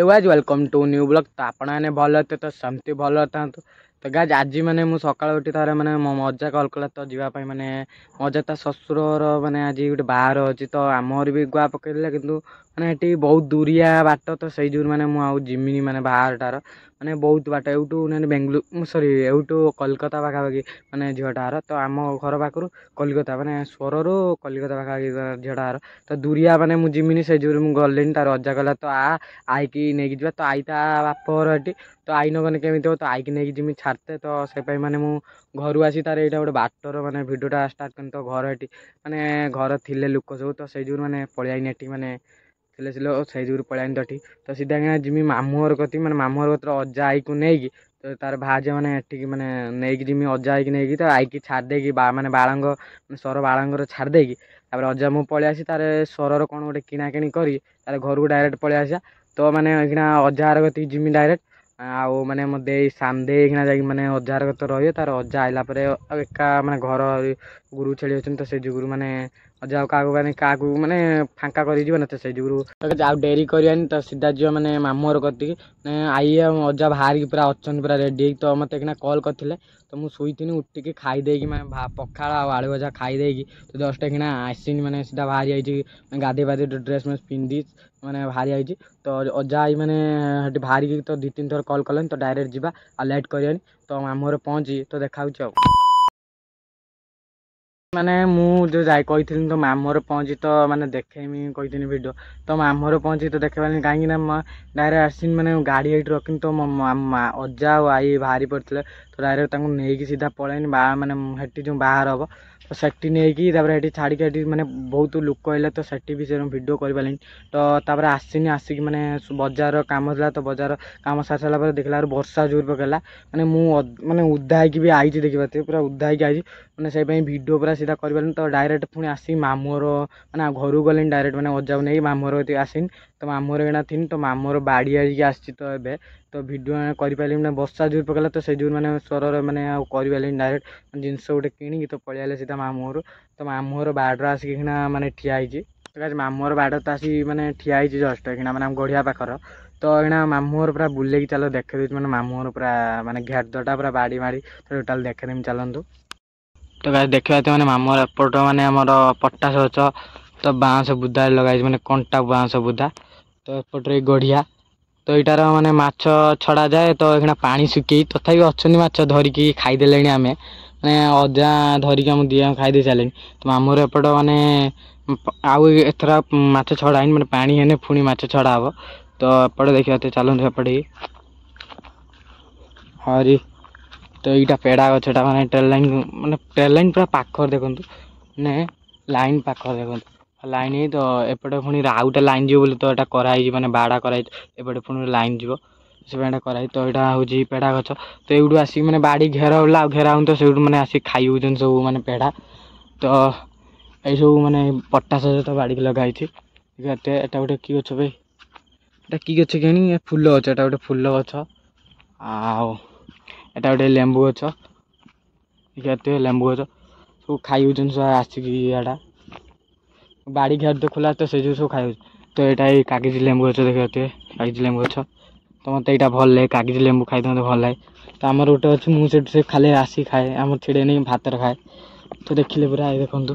hello guys welcome to new blog ତ ଆପଣମାନେ ଭଲ ଏତେ ତ ସେମିତି ଭଲ ଥାନ୍ତୁ ତ ଗାଜ୍ ଆଜି ମାନେ ମୁଁ ସକାଳୁ ଉଠି ଥରେ ମାନେ ମୋ ମଜା କଲ୍ କଲା ତ ଯିବା ପାଇଁ ମାନେ ମଜା ତା ଶ୍ୱଶୁରର ମାନେ ଆଜି ଗୋଟେ ବାହାର ଅଛି ତ ଆମ ଘରେ ବି ଗୁଆ ପକାଇଥିଲା କିନ୍ତୁ ମାନେ ଏଠି ବହୁତ ଦୂରିଆ ବାଟ ତ ସେଇ ଯୋଗୁଁ ମାନେ ମୁଁ ଆଉ ଯିମିନି ମାନେ ବାହାରଟାର ମାନେ ବହୁତ ବାଟ ଏଇଠୁ ମାନେ ବେଙ୍ଗଲୁରୁ ସରି ଏଇଠୁ କଲିକତା ପାଖାପାଖି ମାନେ ଝିଅଟାର ତ ଆମ ଘର ପାଖରୁ କଲିକତା ମାନେ ସୋରରୁ କଲିକତା ପାଖାପାଖି ଝିଅଟାର ତ ଦୂରିଆ ମାନେ ମୁଁ ଯିମିନି ସେଇ ଯୋଗୁଁ ମୁଁ ଗଲିନି ତାର ରଜା କଲା ତ ଆ ଆଇକି ନେଇକି ଯିବା ତ ଆଇ ତା ବାପ ଘର ଏଠି ତ ଆଇ ନ ଗଲେ କେମିତି ହେବ ତ ଆଇକି ନେଇକି ଯିମି ଛାଡ଼ିତେ ତ ସେପାଇଁ ମାନେ ମୁଁ ଘରୁ ଆସି ତାର ଏଇଟା ଗୋଟେ ବାଟର ମାନେ ଭିଡ଼ିଓଟା ଷ୍ଟାର୍ଟ କଲି ତ ଘର ଏଠି ମାନେ ଘର ଥିଲେ ଲୋକ ସବୁ ତ ସେଇ ଯୋଗୁଁ ମାନେ ପଳେଇ ଆଇନି ଏଠି ମାନେ ଥିଲେ ସେଇ ଯୋଗୁଁ ପଳାଇନି ତଠି ତ ସିଧା କିନା ଯିମି ମାମୁଁ ଘର କତି ମାନେ ମାମୁଁ ଘର କତିର ଅଜା ଆଈକୁ ନେଇକି ତ ତାର ଭାଉଜ ମାନେ ଏଠିକି ମାନେ ନେଇକି ଯିମି ଅଜା ଆଈକି ନେଇକି ତ ଆଈକି ଛାଡ଼ି ଦେଇକି ମାନେ ବାଳଙ୍ଗ ସର ବାଳଙ୍ଗର ଛାଡ଼ି ଦେଇକି ତାପରେ ଅଜା ମୁଁ ପଳେଇ ଆସି ତାର ସରର କ'ଣ ଗୋଟେ କିଣାକିଣି କରି ତାର ଘରକୁ ଡାଇରେକ୍ଟ ପଳେଇ ଆସିବା ତ ମାନେ ଏଇକିନା ଅଜା ଘର କତିକି ଯିମି ଡାଇରେକ୍ଟ ଆଉ ମାନେ ମୋ ଦେଇ ସାନ ଦେଇ ହେଇକିନା ଯାଇକି ମାନେ ଅଜା ଘର କତିରେ ରହିବେ ତାର ଅଜା ଆଇଲା ପରେ ଏକା ମାନେ ଘର ଗୁରୁ ଛେଳି ଅଛନ୍ତି ତ ସେ ଯୋଗୁରୁ ମାନେ जाने का मानते फाका करते से जुगुरु डेरी करें सीधा जी मैंने मामूर कति आई अजा बाहर की पूरा अच्छे पूरा रेडी तो मत एक कल करते तो मुझे शुईनि उठ के खाई मैं पखा आलू भजा खाई तो दसटा कि आसीन मैंने सीधा बाहरी आई गाधे पाधी ड्रेस मैं पिंधि मैंने बाहरी आई तो अजा आई मैंने बाहर की तो दु तीन थर कल कले तो डायरेक्ट जा लेट करें तो मामूर पहुँची तो देखा ମାନେ ମୁଁ ଯେଉଁ ଯାଇ କହିଥିଲି ତ ମାମୁଁର ପହଞ୍ଚି ତ ମାନେ ଦେଖେଇମି କହିଥିଲି ଭିଡ଼ିଓ ତ ମାମୁଁର ପହଞ୍ଚି ତ ଦେଖେଇପାରିନି କାହିଁକି ନା ଡାଇରେକ୍ଟ ଆସିନି ମାନେ ଗାଡ଼ି ଏଇଠି ରଖିନି ତ ମୋ ଅଜା ଆଉ ଆଈ ବାହାରି ପଡ଼ିଥିଲେ ତ ତ ଡାଇରେକ୍ଟ ତାଙ୍କୁ ନେଇକି ସିଧା ପଳାଇନି ବା ମାନେ ହେଠି ଯେଉଁ ବାହାର ହେବ ତ ସେଠି ନେଇକି ତାପରେ ହେଠି ଛାଡ଼ିକି ହେଠି ମାନେ ବହୁତ ଲୋକ ହେଲେ ତ ସେଠି ବି ସେ ଭିଡ଼ିଓ କରିପାରିଲିନି ତ ତାପରେ ଆସିନି ଆସିକି ମାନେ ବଜାର କାମ ଥିଲା ତ ବଜାର କାମ ସାରି ସାରିଲା ପରେ ଦେଖିଲା ବେଳକୁ ବର୍ଷା ଜୋର ପକାଇଲା ମାନେ ମୁଁ ମାନେ ଉଦା ହେଇକି ବି ଆଇଛି ଦେଖିପାରୁଥିବେ ପୁରା ଉଦା ହେଇକି ଆଇଛି ମାନେ ସେଇ ପାଇଁ ଭିଡ଼ିଓ ପୁରା ସିଧା କରିପାରିଲିନି ତ ଡାଇରେକ୍ଟ ପୁଣି ଆସିକି ମାମୁଁର ମାନେ ଘରକୁ ଗଲିନି ଡାଇରେକ୍ଟ ମାନେ ଅଜାକୁ ନେଇକି ମାମୁଁର ଆସିନି ତ ମାମୁଁର ଏଇଣା ଥିନି ତ ମାମୁଁର ବାଡ଼ି ଆଡ଼ିକି ଆସିଛି ତ ଏବେ ତ ଭିଡ଼ିଓ କରିପାରିଲିନି ବର୍ଷା ଜୋର ପକାଇଲା ତ ସେଇ ଯୋଗୁଁ ମାନେ ସ୍ୱରରେ ମାନେ ଆଉ କରିପାରିଲିନି ଡାଇରେକ୍ଟ ଜିନିଷ ଗୋଟେ କିଣିକି ତ ପଳେଇ ଆସିଲେ ସିଧା ମାମୁଁ ଘରୁ ତ ମାମୁଁ ଘର ବାଡ଼ିର ଆସିକି କିଣା ମାନେ ଠିଆ ହେଇଛି ତ ମାମୁଁ ଘର ବାଡ଼ିରେ ତ ଆସିକି ମାନେ ଠିଆ ହେଇଛି ଜଷ୍ଟ କିଣା ମାନେ ଆମ ଗଢ଼ିଆ ପାଖର ତ ଏଇନା ମାମୁଁ ଘର ପୁରା ବୁଲେଇକି ଚାଲ ଦେଖେଇଦେଉଛି ମାନେ ମାମୁଁ ଘର ପୁରା ମାନେ ଘେରଦଟା ପୁରା ବାଡ଼ି ମାଡ଼ି ଟୋଟାଲ୍ ଦେଖେଇଦେମି ଚାଲନ୍ତୁ ତ ଗାଈ ଦେଖିବା ତ ମାନେ ମାମୁଁ ଘର ଏପଟ ମାନେ ଆମର ପଟାସ ଗଛ तो बाँस बुदा लगे मैंने कंटा बाँश बुदा तो एपटे गढ़िया तो यार मानते छड़ा जाए तो ये पा सुख तथा अच्छा मैं धरिकी खाईदे आम मैंने अजा धरिक खाई सारे तो मामूर एपट मानने आउ एथर मड़ा मैं पा है पुणी मड़ा हाब तो एपटे देखिए चलते एपटे हरी तो यहाँ पेड़ा गाँव मैंने ट्रेन लाइन मैंने ट्रेल लाइन पूरा पाखर देखु मैंने लाइन पाखर देखते ଲାଇନ୍ ହେଇ ତ ଏପଟେ ପୁଣି ଆଉ ଗୋଟେ ଲାଇନ୍ ଯିବ ବୋଲି ତ ଏଇଟା କରାହେଇଛି ମାନେ ବାଡ଼ା କରାହେଇଛି ଏପଟେ ପୁଣି ଲାଇନ୍ ଯିବ ସେଥିପାଇଁ ଏଇଟା କରାହେଇଛି ତ ଏଇଟା ହେଉଛି ପେଡ଼ା ଗଛ ତ ଏଇଠୁ ଆସିକି ମାନେ ବାଡ଼ି ଘେରା ହେଲା ଆଉ ଘେରା ହେଉନି ତ ସେଇଠୁ ମାନେ ଆସିକି ଖାଇ ହେଉଛନ୍ତି ସବୁ ମାନେ ପେଡ଼ା ତ ଏଇସବୁ ମାନେ ପଟା ସହିତ ବାଡ଼ିକି ଲଗାହେଇଛି ଏତେ ଏଇଟା ଗୋଟେ କି ଗଛ ଭାଇ ଏଇଟା କି ଗଛ କେଣି ଫୁଲ ଗଛ ଏଇଟା ଗୋଟେ ଫୁଲ ଗଛ ଆଉ ଏଇଟା ଗୋଟେ ଲେମ୍ବୁ ଗଛ ଏତେ ଲେମ୍ବୁ ଗଛ ସବୁ ଖାଇ ହେଉଛନ୍ତି ଆସିକି ଏଇଟା বাড়ি ঘের তো খোলা তো সেই জুসও খাই তো এটা এই কাগিজ লেম্বু গছ দেখে কাগিজ লেম্বু গছ তোমার তো এইটা ভাল লাগে কাগিজ লেম্বু খাই তোমাদের ভাল লাগে তো আমার গোটে ଅଛି ମୁଁ ସେଠୁ ସେ ଖାଲି ଆସି ଖାଏ ଆମର ଛିଡ଼େଇ ନେଇକି ଭାତରେ ଖାଏ ତ ଦେଖିଲେ ପୁରା ଏ ଦେଖନ୍ତୁ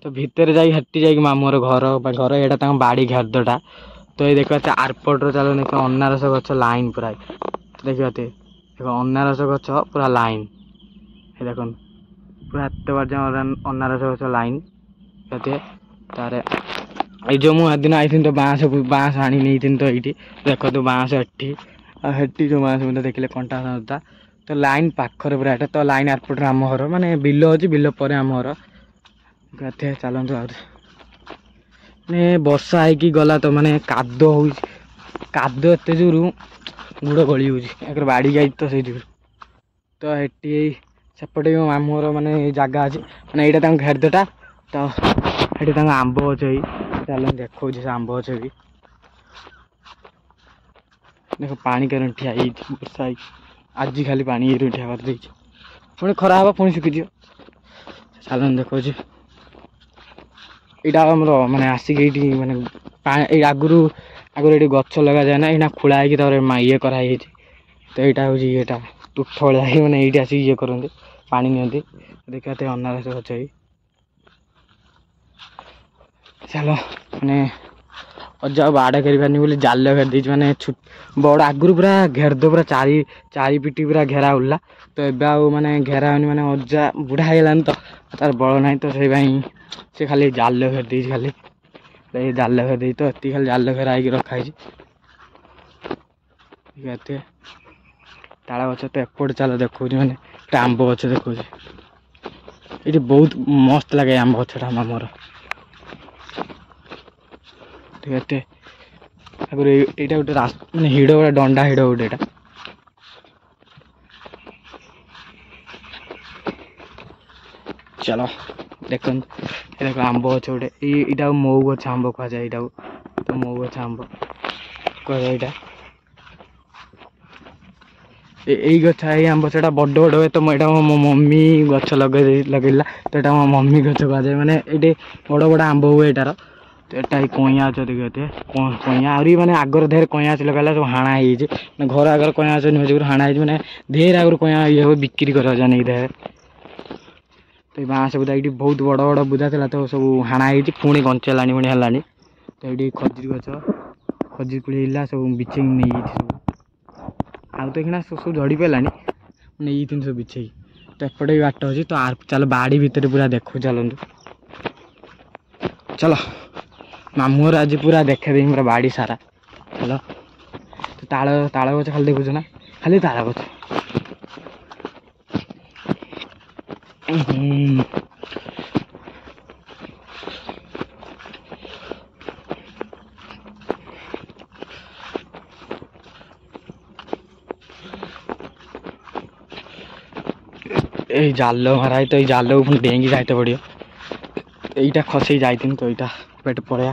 ତ ଭିତରେ ଯାଇକି ହେଟି ଯାଇକି ମାମୁଁର ଘର ବା ଘର ଏଇଟା ତାଙ୍କ ବାଡ଼ି ଘାଦଟା ତ ଏଇ ଦେଖ ସେ ଆରପଟର ଚାଲ ଦେଖ ଅନାରସ ଗଛ ଲାଇନ୍ ପୁରା ଦେଖିବା ତେ ଦେଖ ଅନାରସ ଗଛ ପୁରା ଲାଇନ୍ ଏ ଦେଖନ୍ତୁ ପୁରା ଏତେ ବାର ଅନାରସ ଗଛ ଲାଇନ୍ ସତ୍ୟ ତାରେ ଏଇ ଯେଉଁ ମୁଁ ହେଦିନ ଆଇଥିଲି ତ ବାଁଶ ବାଁଶ ଆଣି ନେଇଥିଲି ତ ଏଇଠି ଦେଖନ୍ତୁ ବାଁଶ ଏଠି ଆଉ ହେଠି ଯେଉଁ ବାଁଶ ମୁଁ ଦେଖିଲେ କଣ୍ଟା ସନ୍ତା ତ ଲାଇନ୍ ପାଖରେ ପୁରା ଏଇଟା ତ ଲାଇନ୍ ଆରପଟରେ ଆମ ଘର ମାନେ ବିଲ ଅଛି ବିଲ ପରେ ଆମ ଘର ଏତେ ଚାଲନ୍ତୁ ଆହୁରି ମାନେ ବର୍ଷା ହେଇକି ଗଲା ତ ମାନେ କାଦୁଅ ହେଉଛି କାଦୁଅ ଏତେ ଯୋଗୁଁ ଗୋଡ଼ ଗଳି ହେଉଛି ଏକରେ ବାଡ଼ି ଯାଇଛି ତ ସେଇ ଯୋଗୁଁ ତ ଏଠି ସେପଟେ ମାମୁଁର ମାନେ ଜାଗା ଅଛି ମାନେ ଏଇଟା ତାଙ୍କ ଘେରଦଟା ତ ଏଠି ତାଙ୍କ ଆମ୍ବ ଗଛ ହେଇ ତାହେଲେ ମୁଁ ଦେଖାଉଛି ସେ ଆମ୍ବ ଗଛ ବି ଦେଖ ପାଣି କାରଣ ଠିଆ ହେଇଛି ବର୍ଷା ହେଇଛି ଆଜି ଖାଲି ପାଣି ଇଏରୁ ଠିଆ କରିଦେଇଛି ପୁଣି ଖରା ହେବ ପୁଣି ଶୁଖିଯିବ ଚାଲନ୍ତୁ ଦେଖଉଛି ଏଇଟା ଆମର ମାନେ ଆସିକି ଏଇଠି ମାନେ ଏଇ ଆଗରୁ ଆଗରୁ ଏଠି ଗଛ ଲଗାଯାଏ ନା ଏଇଟା ଖୋଳା ହେଇକି ତା'ପରେ ଇଏ କରାହେଇଯାଇଛି ତ ଏଇଟା ହେଉଛି ଇଏଟା ତୁଠ ଭଳିଆ ହେଇ ମାନେ ଏଇଠି ଆସିକି ଇଏ କରନ୍ତି ପାଣି ନିଅନ୍ତି ଦେଖିବା ତେ ଅନାରସ ଗଛ ହେଇ ଚାଲ ମାନେ ଅଜା ଆଉ ବାଡ଼ କରିବାନି ବୋଲି ଜାଲ ଘେରିଦେଇଛି ମାନେ ବଡ଼ ଆଗରୁ ପୁରା ଘେରଦ ପୁରା ଚାରି ଚାରି ପିଟି ପୁରା ଘେରା ଉଡ଼ିଲା ତ ଏବେ ଆଉ ମାନେ ଘେରା ହେଉନି ମାନେ ଅଜା ବୁଢ଼ା ହେଇଗଲାନି ତ ତାର ବଳ ନାହିଁ ତ ସେଇପାଇଁ ସେ ଖାଲି ଜାଲ ଘେରିଦେଇଛି ଖାଲି ଏଇ ଜାଲ ଘେରିଦେଇଛି ତ ଏତିକି ଖାଲି ଜାଲ ଘେରା ହେଇକି ରଖାହେଇଛି ଏତେ ତାଳ ଗଛ ତ ଏପଟ ଚାଲ ଦେଖାଉଛି ମାନେ ଗୋଟେ ଆମ୍ବ ଗଛ ଦେଖାଉଛି ଏଠି ବହୁତ ମସ୍ତ ଲାଗେ ଆମ୍ବ ଗଛଟା ମାମର ଦେଖିବା ଏତେ ତାପରେ ଏଇଟା ଗୋଟେ ମାନେ ହିଡ଼ ଗୋଟେ ଦଣ୍ଡା ହିଡ଼ ଗୋଟେ ଏଇଟା ଚାଲ ଦେଖନ୍ତୁ ଏଇଟାକୁ ଆମ୍ବ ଗଛ ଗୋଟେ ଏଇ ଏଇଟାକୁ ମଉ ଗଛ ଆମ୍ବ କୁହାଯାଏ ଏଇଟାକୁ ତ ମଉ ଗଛ ଆମ୍ବ କୁହାଯାଏ ଏଇଟା ଏଇ ଗଛ ଏଇ ଆମ୍ବ ଗଛଟା ବଡ଼ ବଡ଼ ହୁଏ ତ ଏଇଟା ମୋ ମମ୍ମି ଗଛ ଲଗାଇ ଲଗାଇଲା ତ ଏଇଟା ମୋ ମମ୍ମି ଗଛ କୁହାଯାଏ ମାନେ ଏଇଠି ବଡ଼ ବଡ଼ ଆମ୍ବ ହୁଏ ଏଇଟାର ଏଟା କଇଁଆ ଗଛ ଦେଖୁଥିବେ କଇଁଆ ଆହୁରି ମାନେ ଆଗରୁ ଢେର କଇଁଆ ଗଛ ଲଗାଇଲା ସବୁ ହାଣା ହେଇଯାଇଛି ମାନେ ଘର ଆଗରେ କଇଁଆ ଗଛ ନୁହେଁ ଯୋଗୁଁ ହାଣା ହେଇଛି ମାନେ ଢେର ଆଗରୁ କଇଁଆ ଇଏ ହବ ବିକ୍ରି କରାଯାଏ ନେଇକି ଢେର ତ ଏ ବାଁଶ ବୁଦା ଏଇଠି ବହୁତ ବଡ଼ ବଡ଼ ବୁଦା ଥିଲା ତ ସବୁ ହାଣା ହେଇଛି ପୁଣି ଗଞ୍ଚେଲାଣି ପୁଣି ହେଲାଣି ତ ଏଇଠି ଖଜୁରୀ ଗଛ ଖଜୁରୀ କୋଳି ହେଇଲା ସବୁ ବିଛେଇ ନେଇଯାଇଛି ସବୁ ଆଉ ତ ଏଇଖିଣା ସବୁ ଝଡ଼ି ପାରିଲାଣି ନେଇଯାଇଛନ୍ତି ସବୁ ବିଛେଇ ତ ଏପଟେ ବି ବାଟ ଅଛି ତ ଚାଲ ବାଡ଼ି ଭିତରେ ପୁରା ଦେଖୁ ଚାଲନ୍ତୁ ଚାଲ ମାମୁଁର ଆଜି ପୁରା ଦେଖେଇଦେବି ମୋର ବାଡ଼ି ସାରା ହେଲା ତାଳ ତାଳ ଗଛ ଖାଲି ଦେଖୁଛୁ ନା ଖାଲି ତାଳ ଗଛ এই জাল মারা হয়তো এই জালও ডেঙ্গি যাইতে পড়িও এইটা খসেই যাইতিন তো এইটা পেটে পড়ে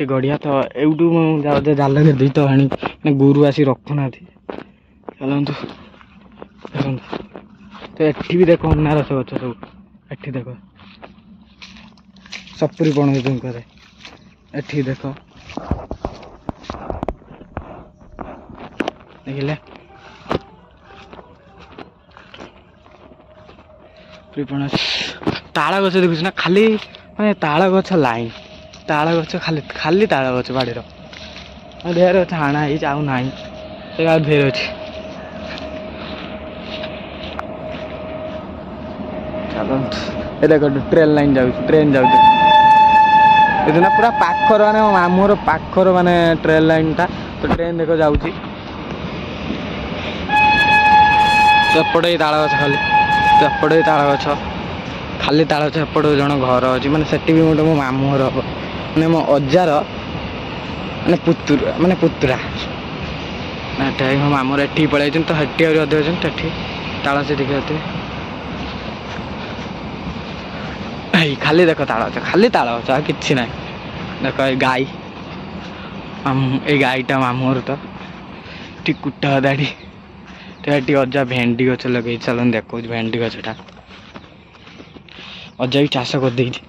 ଗୋଟେ ଗଡ଼ିଆ ତ ଏଇଠୁ ମୁଁ ଯାଉଛି ଜାଲ ଦୁଇ ତ ଆଣି ଗୁରୁ ଆସି ରଖୁନାହାନ୍ତି ଚାଲନ୍ତୁ ଦେଖନ୍ତୁ ତ ଏଠି ବି ଦେଖ ଅନାରସ ଗଛ ସବୁ ଏଠି ଦେଖ ସପୁରୀ ପଣ ଜୁଙ୍କରେ ଏଠି ଦେଖ ଦେଖିଲେ ତାଳ ଗଛ ଦେଖୁଛୁ ନା ଖାଲି ମାନେ ତାଳ ଗଛ ଲାଇନ୍ ତାଳ ଗଛ ଖାଲି ଖାଲି ତାଳ ଗଛ ବାଡ଼ିର ଢେର ଗଛ ହାଣା ହେଇଛି ଆଉ ନାହିଁ ସେଇଟା ଆଉ ଢେର ଅଛି ଚାଲନ୍ତୁ ଏ ଦେଖ ଟ୍ରେନ୍ ଲାଇନ୍ ଯାଉଛି ଟ୍ରେନ୍ ଯାଉଛି ଏଦିନ ପୁରା ପାଖର ମାନେ ମାମୁଁର ପାଖର ମାନେ ଟ୍ରେନ୍ ଲାଇନ୍ଟା ତ ଟ୍ରେନ୍ ଦେଖ ଯାଉଛି ସେପଟେ ତାଳ ଗଛ ଖାଲି ସେପଟେ ତାଳ ଗଛ ଖାଲି ତାଳ ଗଛ ଏପଟେ ଜଣେ ଘର ଅଛି ମାନେ ସେଠି ବି ଗୋଟେ ମୋ ମାମୁଁ ଘର ହବ ମାନେ ମୋ ଅଜାର ମାନେ ପୁତୁରା ମାନେ ପୁତୁରା ଏଠି ମୋ ମାମୁଁର ଏଠିକି ପଳେଇ ଯାଇଛନ୍ତି ତ ହେଠି ଆହୁରି ଅଧିକ ଅଛନ୍ତି ଏଠି ତାଳ ସେଠିକି ଅତି ଏଇ ଖାଲି ଦେଖ ତାଳ ଗଛ ଖାଲି ତାଳ ଗଛ ଆଉ କିଛି ନାହିଁ ଦେଖ ଏଇ ଗାଈ ଏଇ ଗାଈଟା ମାମୁଁର ତ ଏଠି କୁଟା ଦାଢ଼ି ଏଠି ଅଜା ଭେଣ୍ଡି ଗଛ ଲଗେଇଛି ଚାଲନ୍ତୁ ଦେଖାଉଛି ଭେଣ୍ଡି ଗଛଟା ଅଜା ବି ଚାଷ କରିଦେଇଛି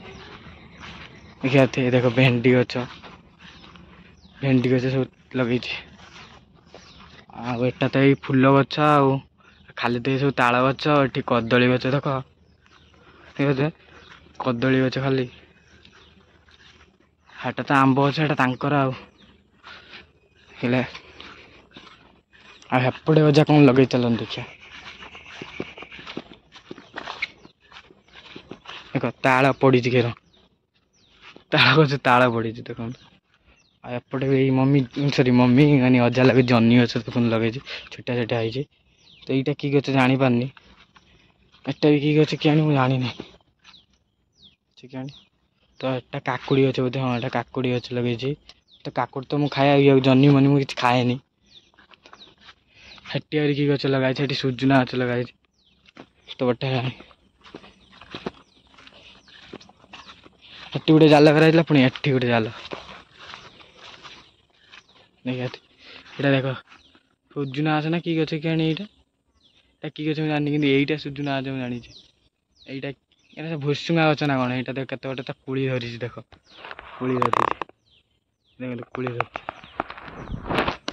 এখানে ଦେଖ ଭେଣ୍ଡି ଗଛ ଭେଣ୍ଡି ଗଛ ସବୁ ଲଗେଇଛି ଆଉ ଏଟା ତ ଏଇ ଫୁଲ ଗଛ ଆଉ ଖାଲି ତ ଏଇ ସବୁ ତାଳ ଗଛ ଏଠି କଦଳୀ ଗଛ ଦେଖ କଦଳୀ ଗଛ ଖାଲି ହେଟା ତ ଆମ୍ବ ଗଛ ହେଟା ତାଙ୍କର ଆଉ ହେଲେ ଆଉ ହେପଟେ ଗଜା କ'ଣ ଲଗେଇ ଚାଲନ୍ତୁ ଦେଖିବା ଦେଖ ତାଳ ପଡ଼ିଛି ଘେର ତାଳ ଗଛ ତାଳ ପଡ଼ିଛି ଦେଖନ୍ତୁ ଆଉ ଏପଟେ ବି ଏଇ ମମି ସରି ମମି ମାନେ ଅଜା ଲାଗେ ଜହ୍ନି ଗଛ ଦେଖନ୍ତୁ ଲଗେଇଛି ଛୋଟା ଛୋଟା ହେଇଛି ତ ଏଇଟା କି ଗଛ ଜାଣିପାରୁନି ଏଟା ବି କି ଗଛ କିଆଣି ମୁଁ ଜାଣିନି କିଆଣି ତ ଏଟା କାକୁଡ଼ି ଗଛ ବୋଧେ ହଁ ଏଟା କାକୁଡ଼ି ଗଛ ଲଗେଇଛି ତ କାକୁଡ଼ି ତ ମୁଁ ଖାଏ ଆଉ ଜହ୍ନି ମନି ମୁଁ କିଛି ଖାଏନି ହେଟି ଆହୁରି କି ଗଛ ଲଗାଇଛି ହେଠି ସୁଜୁନା ଗଛ ଲଗାଇଛି ତ ବଟା ଏଠି ଗୋଟେ ଜାଲ କରାଯାଇଥିଲା ପୁଣି ଏଠି ଗୋଟେ ଜାଲ ଦେଖ ଏଇଟା ଦେଖ ସୁଜୁନା ଆସେ ନା କି ଗଛ କେଆଣି ଏଇଟା ଏଇଟା କି ଗଛ ମୁଁ ଜାଣିନି କିନ୍ତୁ ଏଇଟା ସୁଜୁନା ଗଛ ମୁଁ ଜାଣିଛି ଏଇଟା ଏଇଟା ଭୁସୁଙ୍ଗା ଗଛ ନା କ'ଣ ଏଇଟା ଦେଖ କେତେ ଗୋଟେ ତା କୁଳି ଧରିଛି ଦେଖ କୁଳି ଧରିଛି ଦେଖ କୁଳି ଧରିଛି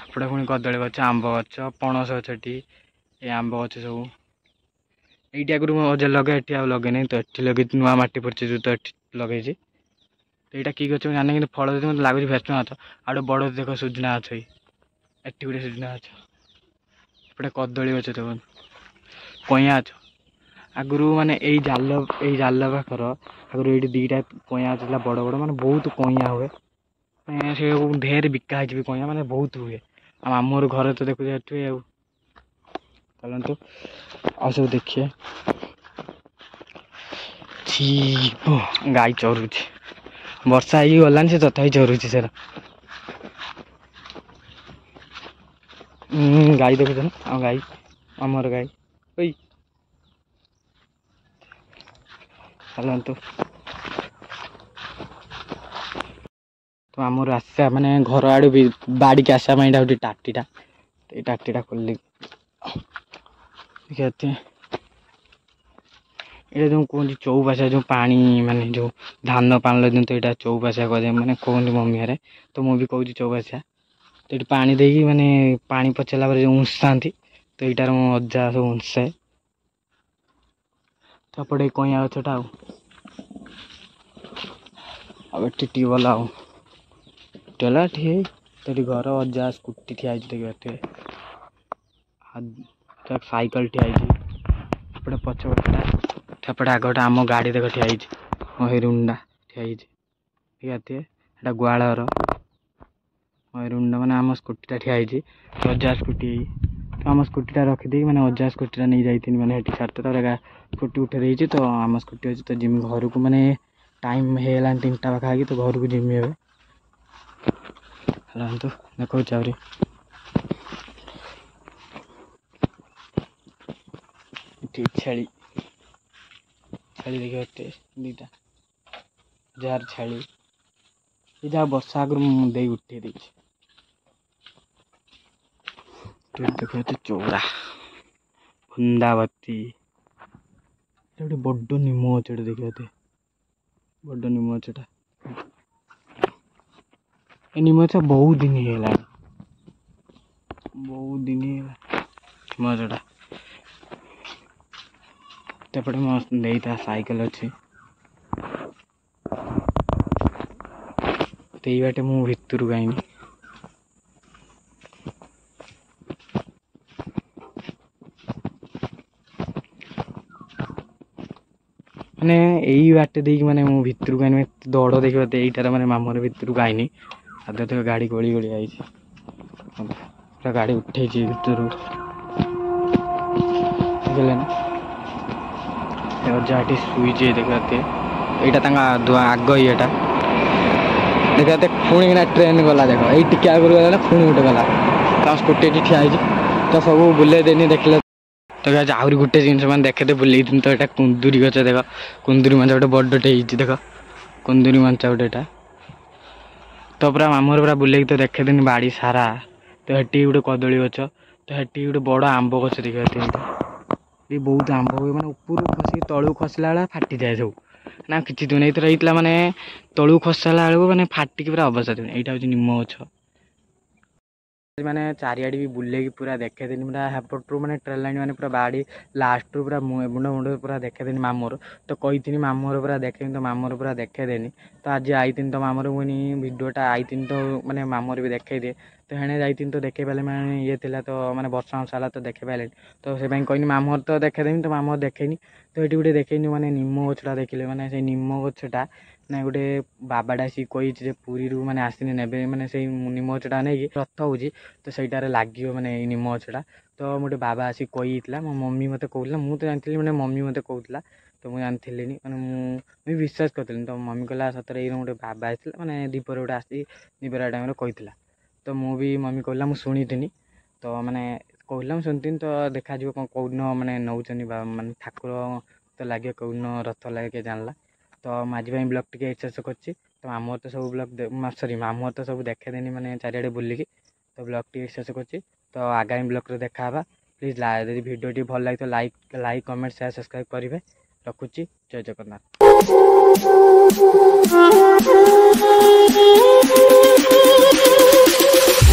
ଏପଟେ ପୁଣି କଦଳୀ ଗଛ ଆମ୍ବ ଗଛ ପଣସ ଗଛ ଏଠି ଏ ଆମ୍ବ ଗଛ ସବୁ ଏଇଠି ଆଗରୁ ମୁଁ ଅଜା ଲଗାଏ ଏଠି ଆଉ ଲଗେଇନି ତ ଏଠି ଲଗେଇଛି ନୂଆ ମାଟି ପଡ଼ିଛି ଯେଉଁ ତ ଏଠି ଲଗେଇଛି ଏଇଟା କି ଗଛ ଜାଣିନି କିନ୍ତୁ ଫଳ ଯଦି ମୋତେ ଲାଗୁଛି ଭେସୁଙ୍ଗା ଗଛ ଆଉ ଗୋଟେ ବଡ଼ ଦେଖ ସୁଜୁନା ଗଛ ଏଇ ଏଠି ଗୋଟେ ସୁଜୁନା ଗଛ ଏପଟେ କଦଳୀ ଗଛ ଦେଖ କଇଁଆ ଗଛ ଆଗରୁ ମାନେ ଏଇ ଜାଲ ଏଇ ଜାଲ ପାଖର ଆଗରୁ ଏଇଠି ଦୁଇଟା କଇଁଆ ଗଛ ଥିଲା ବଡ଼ ବଡ଼ ମାନେ ବହୁତ କଇଁଆ ହୁଏ ମାନେ ସେ ଢେର ବିକା ହେଇଛି ବି କଇଁଆ ମାନେ ବହୁତ ହୁଏ ଆଉ ମାମୁଁ ଘର ଘରେ ତ ଦେଖୁଛ ଏଠି ଆଉ ଚାଲନ୍ତୁ ଆଉ ସବୁ ଦେଖିବା ଗାଈ ଚରୁଛି बर्षा ही गलानी से तथा झरू सर गाई देखु गाई अमर गाई ओई चल तो आमर आस मैंने घर आड़ भी बाड़ी आसापी टाटीटा टाटीटा खोल ଏଇଟା ଯେଉଁ କୁହନ୍ତି ଚଉବାସା ଯେଉଁ ପାଣି ମାନେ ଯେଉଁ ଧାନ ପାଣିରେ ଦିଅନ୍ତି ଏଇଟା ଚଉବାସା କୁହାଯାଏ ମାନେ କୁହନ୍ତି ମମି ଘରେ ତ ମୁଁ ବି କହୁଛି ଚଉବାସା ତ ଏଠି ପାଣି ଦେଇକି ମାନେ ପାଣି ପଚାରିଲା ପରେ ଯେଉଁ ଉଁସାନ୍ତି ତ ଏଇଟାର ମୋ ଅଜା ସବୁ ଉଁସାଏ ତାପଟେ କଇଁଆ ଗଛଟା ଆଉ ଆଉ ଏଠି ଟ୍ୟୁବଲ୍ ଆଉ ଟ୍ୟୁବଲ୍ ଏଠି ତ ଏଠି ଘର ଅଜା ସ୍କୁଟି ଠିଆ ହେଇଛି ଦେଖିବା ଏଠି ସାଇକେଲ ଠିଆ ହେଇଛି ଏପଟେ ପଛପଟଟା सेपटे आगे आम गाड़ी देख ठिया मयूरुंडा ठिया ठीक है ग्वाड़र मयूरुंडा मैंने आम स्कूटा ठिया अजा स्कूटी तो आम स्कूटा रखीदे मैंने अजा स्कूटी नहीं जाती मैंने हेटी छाड़ते तो स्कूटी उठे तो आम स्कूटी अच्छे तो जिम घर को मैंने टाइम है तीन टा पाखा तो घर को जिमी एवं हेला तो देखा आ छेली ଛେଳି ଦେଖିବା ଟେଷ୍ଟ ଦୁଇଟା ଯାହାର ଛେଳି ଏ ଯାହା ବର୍ଷା ଆଗରୁ ମୁଁ ଦେଇ ଉଠେଇ ଦେଇଛି ଦେଖିବା ତ ଚଉରା ବୃନ୍ଦାବତୀ ଏଇଟା ଗୋଟେ ବଡ଼ ନିମ ଗଛଟା ଦେଖିବା ତ ବଡ଼ ନିମ ଗଛଟା ଏ ନିମ ଗଛ ବହୁତ ଦିନ ହେଇଗଲାଣି ବହୁତ ଦିନ ହେଇଗଲା ନିମ ଗଛଟା ସେପଟେ ମୋ ଦେଇ ତା ସାଇକେଲ ଅଛି ଦେଇ ବାଟେ ମୁଁ ଭିତରକୁ ଆଇନି ମାନେ ଏଇ ବାଟେ ଦେଇକି ମାନେ ମୁଁ ଭିତରକୁ ଆଇନି ଦଡ଼ ଦେଖିବା ଏଇଟାରେ ମାନେ ମାମୁଁର ଭିତରକୁ ଆଇନି ଆଦେ ତ ଗାଡ଼ି ଗୋଳି ଗୋଳି ଆଇଛି ପୁରା ଗାଡ଼ି ଉଠେଇଛି ଭିତରୁ ବୁଝିଲେ ନା ଯାହାଠି ସୁଇଚ୍ ଦେଖିପାରୁଥିବେ ଏଇଟା ତାଙ୍କ ଆଗ ଇଏଟା ଦେଖିପାରୁଥିବେ ପୁଣି କିନା ଟ୍ରେନ୍ ଗଲା ଦେଖ ଏଇ ଟିକେ ଆଗରୁ ଗଲା ପୁଣି ଗୋଟେ ଗଲା ତା ସ୍କୁଟି ଏଠି ଠିଆ ହେଇଛି ତ ସବୁ ବୁଲେଇ ଦେଇନି ଦେଖିଲେ ଦେଖାଯାଉଛି ଆହୁରି ଗୋଟେ ଜିନିଷ ମାନେ ଦେଖେଦେ ବୁଲେଇଥିଲି ତ ଏଇଟା କୁନ୍ଦୁରି ଗଛ ଦେଖ କୁନ୍ଦୁରି ମାଛ ଗୋଟେ ବଡ଼ଟେ ହେଇଛି ଦେଖ କୁନ୍ଦୁରି ମାଛ ଗୋଟେ ଏଇଟା ତ ପୁରା ମାମୁଁର ପୁରା ବୁଲେଇକି ତ ଦେଖେଦେନି ବାଡ଼ି ସାରା ତ ହେଠି ଗୋଟେ କଦଳୀ ଗଛ ତ ହେଠି ଗୋଟେ ବଡ଼ ଆମ୍ବ ଗଛ ଦେଖିବା ବି ବହୁତ ଆମ୍ବ ହୁଏ ମାନେ ଉପରୁ ଖସିକି ତଳକୁ ଖସିଲା ବେଳେ ଫାଟିଯାଏ ସବୁ ନା କିଛି ଦିନ ଏଇଥର ହେଇଥିଲା ମାନେ ତଳକୁ ଖସିଲା ବେଳକୁ ମାନେ ଫାଟିକି ପୁରା ଅବସ୍ଥା ଥିଲା ଏଇଟା ହେଉଛି ନିମ ଗଛ ମାନେ ଚାରିଆଡ଼େ ବି ବୁଲେଇକି ପୁରା ଦେଖେଇଦେନି ପୁରା ହେପଟରୁ ମାନେ ଟ୍ରେନ୍ ଲାଇନ୍ ମାନେ ପୁରା ବାଡ଼ି ଲାଷ୍ଟରୁ ପୁରା ମୁଣ୍ଡ ମୁଣ୍ଡ ପୁରା ଦେଖେଇଦେନି ମାମୁଁର ତ କହିଥିଲି ମାମୁଁର ପୁରା ଦେଖେଇନି ତ ମାମୁଁର ପୁରା ଦେଖେଇଦେନି ତ ଆଜି ଆଇଥିନି ତ ମାମୁଁର ପୁଣି ଭିଡ଼ିଓଟା ଆଇଥିନି ତ ମାନେ ମାମୁଁର ବି ଦେଖେଇଦିଏ ତ ହେଣେ ଯାଇଥିଲି ତ ଦେଖେଇ ପାରିଲେ ମାନେ ଇଏ ଥିଲା ତ ମାନେ ବର୍ଷା ସାରା ତ ଦେଖେଇ ପାରିଲେନି ତ ସେଥିପାଇଁ କହିନି ମାମୁଁ ଘର ତ ଦେଖେଇଦେମି ତ ମାମୁଁ ଘର ଦେଖେଇନି ତ ଏଠି ଗୋଟେ ଦେଖେଇନି ମାନେ ନିମ ଗଛଟା ଦେଖିଲେ ମାନେ ସେଇ ନିମ ଗଛଟା ନା ଗୋଟେ ବାବାଟା ଆସିକି କହିଛି ଯେ ପୁରୀରୁ ମାନେ ଆସିଲେ ନେବେ ମାନେ ସେଇ ନିମ ଗଛଟା ନେଇକି ରଥ ହେଉଛି ତ ସେଇଟାରେ ଲାଗିବ ମାନେ ଏଇ ନିମ ଗଛଟା ତ ଗୋଟେ ବାବା ଆସିକି କହିଥିଲା ମୋ ମମି ମୋତେ କହୁଥିଲା ମୁଁ ତ ଜାଣିଥିଲି ମାନେ ମମି ମୋତେ କହୁଥିଲା ତ ମୁଁ ଜାଣିଥିଲିନି ମାନେ ମୁଁ ବି ବିଶ୍ୱାସ କରିଥିଲି ତ ମମି କହିଲା ସତରେ ଏଇ ଗୋଟେ ବାବା ଆସିଥିଲା ମାନେ ଦୀପରେ ଗୋଟେ ଆସିକି ଦୀପରା ଟାଇମ୍ରେ କହିଥିଲା ତ ମୁଁ ବି ମମି କହିଲା ମୁଁ ଶୁଣିଥିନି ତ ମାନେ କହିଲା ମୁଁ ଶୁଣିଥିନି ତ ଦେଖାଯିବ କ'ଣ କେଉଁଦିନ ମାନେ ନେଉଛନ୍ତି ବା ମାନେ ଠାକୁର ତ ଲାଗିବ କେଉଁଦିନ ରଥ ଲାଗେ କିଏ ଜାଣିଲା ତ ମୁଁ ଆଜି ପାଇଁ ବ୍ଲଗ୍ ଟିକେ ଶେଷ କରିଛି ତ ଆମର ତ ସବୁ ବ୍ଲଗ୍ ସରି ଆମର ତ ସବୁ ଦେଖେଇଦେନି ମାନେ ଚାରିଆଡ଼େ ବୁଲିକି ତ ବ୍ଲଗ୍ ଟିକେ ଶେଷ କରିଛି ତ ଆଗାମୀ ବ୍ଲଗ୍ରେ ଦେଖା ହେବା ପ୍ଲିଜ୍ ଯଦି ଭିଡ଼ିଓଟି ଭଲ ଲାଗିଥିବ like like comment share subscribe କରିବେ ରଖୁଛି ଜୟ ଜଗନ୍ନାଥ